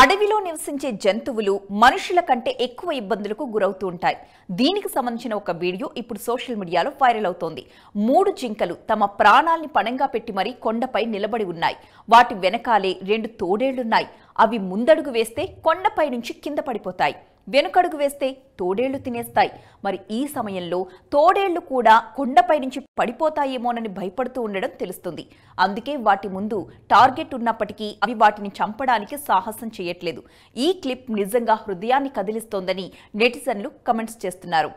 అడవిలో నివసించే జంతువులు మనుషుల కంటే ఎక్కువ ఇబ్బందులకు గురవుతూ ఉంటాయి దీనికి సంబంధించిన ఒక వీడియో ఇప్పుడు సోషల్ మీడియాలో వైరల్ అవుతోంది మూడు జింకలు తమ ప్రాణాల్ని పణంగా పెట్టి మరీ కొండపై నిలబడి ఉన్నాయి వాటి వెనకాలే రెండు తోడేళ్లున్నాయి అవి ముందడుగు వేస్తే కొండపై నుంచి కింద పడిపోతాయి వెనుకడుగు వేస్తే తోడేళ్లు తినేస్తాయి మరి ఈ సమయంలో తోడేళ్లు కూడా కొండపై నుంచి పడిపోతాయేమోనని భయపడుతూ ఉండడం తెలుస్తుంది అందుకే వాటి ముందు టార్గెట్ ఉన్నప్పటికీ అవి వాటిని చంపడానికి సాహసం చేయట్లేదు ఈ క్లిప్ నిజంగా హృదయాన్ని కదిలిస్తోందని నెటిజన్లు కమెంట్స్ చేస్తున్నారు